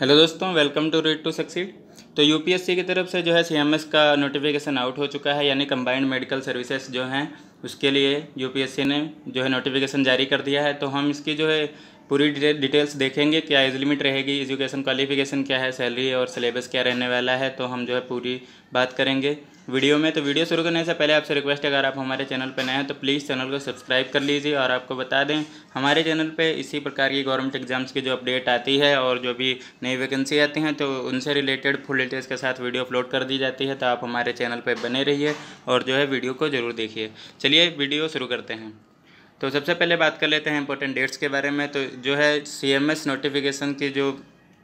hello दोस्तों welcome to read to succeed तो UPSC की तरफ से जो है सीएमएस का नोटिफिकेशन आउट हो चुका है यानी कंबाइंड मेडिकल सर्विसेज जो हैं उसके लिए यूपीएससी ने जो है नोटिफिकेशन जारी कर दिया है तो हम इसकी जो है पूरी डिटेल्स देखेंगे क्या एज लिमिट रहेगी एजुकेशन क्वालिफिकेशन क्या है सैलरी और सिलेबस क्या रहने वाला है तो हम जो है पूरी बात करेंगे वीडियो में तो वीडियो शुरू करने से पहले आपसे रिक्वेस्ट है अगर आप हमारे चैनल पर नए हैं तो प्लीज़ चैनल को सब्सक्राइब कर लीजिए और आपको बता दें हमारे चैनल पे इसी प्रकार की गवर्नमेंट एग्जाम्स की जो अपडेट आती है और जो भी नई वैकेंसी आती हैं तो उनसे रिलेटेड फुल डिटेल्स के साथ वीडियो अपलोड कर दी जाती है तो आप हमारे चैनल पर बने रहिए और जो है वीडियो को ज़रूर देखिए चलिए वीडियो शुरू करते हैं तो सबसे पहले बात कर लेते हैं इंपॉर्टेंट डेट्स के बारे में तो जो है सी नोटिफिकेशन की जो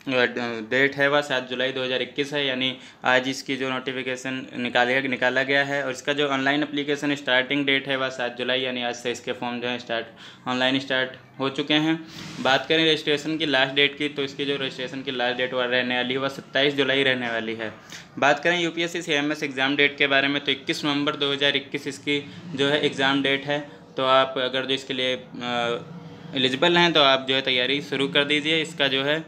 डेट है वह सात जुलाई 2021 है यानी आज इसकी जो नोटिफिकेशन निकाले निकाला गया है और इसका जो ऑनलाइन एप्लीकेशन स्टार्टिंग डेट है वह सात जुलाई यानी आज से इसके फॉर्म जो है स्टार्ट ऑनलाइन स्टार्ट हो चुके हैं बात करें रजिस्ट्रेशन की लास्ट डेट की तो इसकी जो रजिस्ट्रेशन की लास्ट डेट वह रहने वाली है वह सत्ताईस जुलाई रहने वाली है बात करें U P S exam date के बारे में तो इक्कीस नवंबर दो इसकी जो है एग्ज़ाम डेट है तो आप अगर जो इसके लिए एलिजिबल हैं तो आप जो है तैयारी शुरू कर दीजिए इसका जो है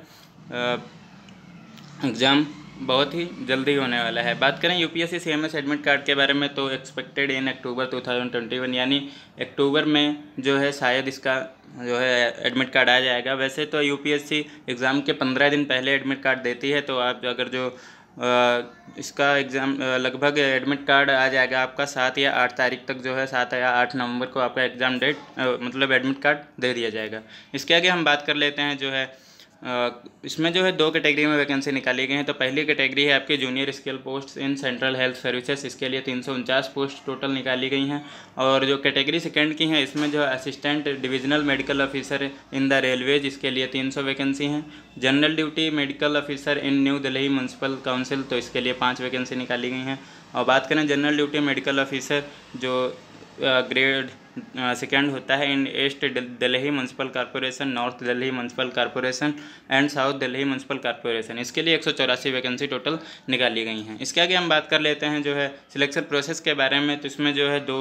एग्ज़ाम बहुत ही जल्दी होने वाला है बात करें यूपीएससी सीएमएस एडमिट कार्ड के बारे में तो एक्सपेक्टेड इन अक्टूबर 2021 यानी अक्टूबर में जो है शायद इसका जो है एडमिट कार्ड आ जाएगा वैसे तो यूपीएससी एग्ज़ाम के पंद्रह दिन पहले एडमिट कार्ड देती है तो आप अगर जो आ, इसका एग्ज़ाम लगभग एडमिट कार्ड आ जाएगा आपका सात या आठ तारीख तक जो है सात या आठ नवंबर को आपका एग्ज़ाम डेट मतलब एडमिट कार्ड दे दिया जाएगा इसके आगे हम बात कर लेते हैं जो है इसमें जो है दो कैटेगरी में वैकेंसी निकाली गई हैं तो पहली कैटेगरी है आपके junior scale post in central health services इसके लिए तीन पोस्ट टोटल निकाली गई हैं और जो कैटेगरी सेकेंड की हैं इसमें जो assistant divisional medical officer in the railways इसके लिए तीन वैकेंसी हैं general duty medical officer in new Delhi municipal council तो इसके लिए पाँच वैकेंसी निकाली गई हैं और बात करें जनरल ड्यूटी मेडिकल ऑफिसर जो ग्रेड सेकेंड होता है in east Delhi municipal corporation north Delhi municipal corporation and south Delhi municipal corporation इसके लिए एक वैकेंसी टोटल निकाली गई हैं इसके आगे हम बात कर लेते हैं जो है सिलेक्शन प्रोसेस के बारे में तो इसमें जो है दो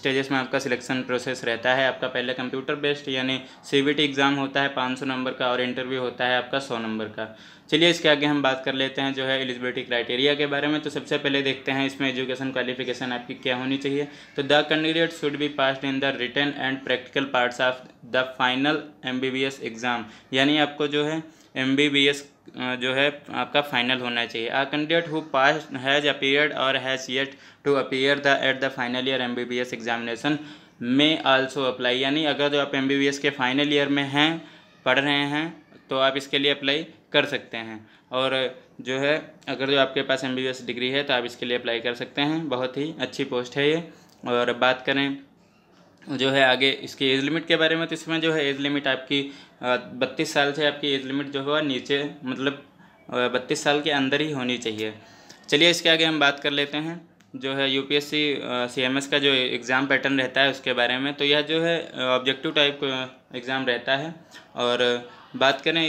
स्टेजेस में आपका सिलेक्शन प्रोसेस रहता है आपका पहले कंप्यूटर बेस्ड यानी सी एग्ज़ाम होता है पाँच नंबर का और इंटरव्यू होता है आपका सौ नंबर का चलिए इसके आगे हम बात कर लेते हैं जो है एलिजिबिलिटी क्राइटेरिया के बारे में तो सबसे पहले देखते हैं इसमें एजुकेशन क्वालिफिकेशन आपकी क्या होनी चाहिए तो the candidate should be passed in the written and practical parts of the final M exam यानी आपको जो है एम जो है आपका फाइनल होना चाहिए a candidate who pass has appeared और has yet to appear the at the final year M B B S examination में आल्सो अप्लाई यानी अगर जो आप एम बी बी एस के फाइनल ईयर में हैं पढ़ रहे हैं तो आप इसके लिए अप्लाई कर सकते हैं और जो है अगर जो आपके पास एम डिग्री है तो आप इसके लिए अप्लाई कर सकते हैं बहुत ही अच्छी पोस्ट है ये और बात करें जो है आगे इसकी एज लिमिट के बारे में तो इसमें जो है एज लिमिट आपकी बत्तीस साल से आपकी एज लिमिट जो है नीचे मतलब बत्तीस साल के अंदर ही होनी चाहिए चलिए इसके आगे हम बात कर लेते हैं जो है यू पी एस सी का जो एग्ज़ाम पैटर्न रहता है उसके बारे में तो यह जो है ऑब्जेक्टिव टाइप एग्ज़ाम रहता है और बात करें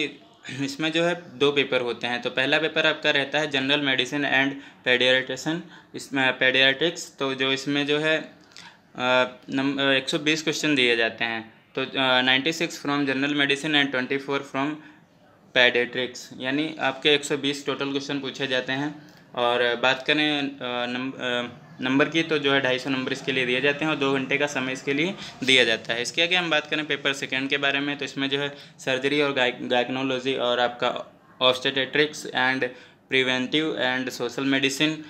इसमें जो है दो पेपर होते हैं तो पहला पेपर आपका रहता है जनरल मेडिसिन एंड पेडियाट्रिशन इसमें पेडियाट्रिक्स तो जो इसमें जो है एक सौ बीस क्वेश्चन दिए जाते हैं तो ninety six from general medicine and twenty four from paediatrics यानी आपके एक सौ बीस टोटल क्वेश्चन पूछे जाते हैं और बात करें नंबर नंबर की तो जो है ढाई सौ नंबर इसके लिए दिए जाते हैं और दो घंटे का समय इसके लिए दिया जाता है इसके आगे हम बात करें पेपर सेकेंड के बारे में तो इसमें जो है सर्जरी और गायकनोलॉजी और आपका obstetrics and preventive and social medicine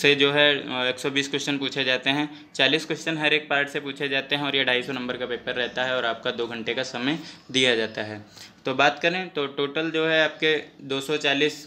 से जो है 120 क्वेश्चन पूछे जाते हैं 40 क्वेश्चन हर एक पार्ट से पूछे जाते हैं और ये 250 नंबर का पेपर रहता है और आपका दो घंटे का समय दिया जाता है तो बात करें तो टोटल जो है आपके 240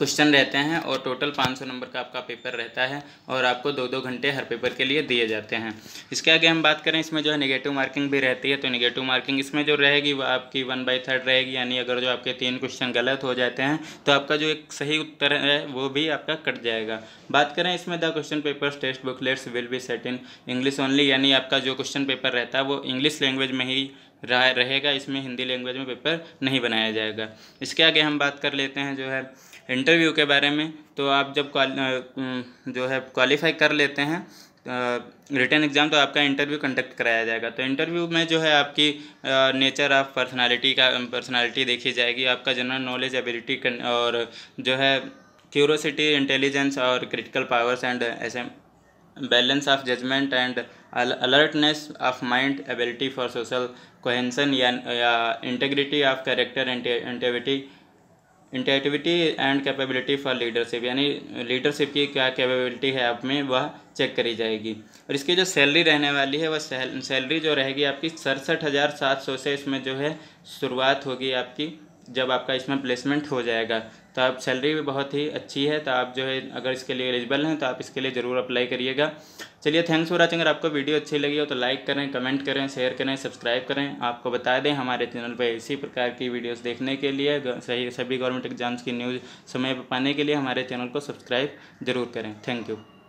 क्वेश्चन रहते हैं और टोटल 500 नंबर का आपका पेपर रहता है और आपको दो दो घंटे हर पेपर के लिए दिए जाते हैं इसके आगे हम बात करें इसमें जो है निगेटिव मार्किंग भी रहती है तो निगेटिव मार्किंग इसमें जो रहेगी वो आपकी वन बाई थर्ड रहेगी यानी अगर जो आपके तीन क्वेश्चन गलत हो जाते हैं तो आपका जो एक सही उत्तर है वो भी आपका कट जाएगा बात करें इसमें the question papers test booklets will be set in English only यानी आपका जो क्वेश्चन पेपर रहता है वो इंग्लिश लैंग्वेज में ही रहा रहेगा इसमें हिंदी लैंग्वेज में पेपर नहीं बनाया जाएगा इसके आगे हम बात कर लेते हैं जो है इंटरव्यू के बारे में तो आप जब जो है क्वालिफाई कर लेते हैं रिटर्न एग्ज़ाम तो आपका इंटरव्यू कंडक्ट कराया जाएगा तो इंटरव्यू में जो है आपकी नेचर ऑफ पर्सनालिटी का पर्सनालिटी देखी जाएगी आपका जनरल नॉलेज एबिलिटी और जो है क्यूरोसिटी इंटेलिजेंस और क्रिटिकल पावर्स एंड ऐसे balance of judgement and alertness of mind ability for social cohesion या integrity of character initiative initiative and capability for leadership यानी लीडरशिप की क्या कैपेबिलिटी है आप में वह चेक करी जाएगी और इसकी जो सैलरी रहने वाली है वह सैलरी जो रहेगी आपकी सड़सठ हज़ार सात सौ से इसमें जो है शुरुआत होगी आपकी जब आपका इसमें प्लेसमेंट हो जाएगा तो आप सैलरी भी बहुत ही अच्छी है तो आप जो है अगर इसके लिए एलिजिबल हैं तो आप इसके लिए ज़रूर अप्लाई करिएगा चलिए थैंक्स फॉर वॉचिंग अगर आपको वीडियो अच्छी लगी हो तो लाइक करें कमेंट करें शेयर करें सब्सक्राइब करें आपको बता दें हमारे चैनल पर इसी प्रकार की वीडियोज़ देखने के लिए सही सभी गवर्नमेंट एग्जाम्स की न्यूज़ समय पर पाने के लिए हमारे चैनल को सब्सक्राइब जरूर करें थैंक यू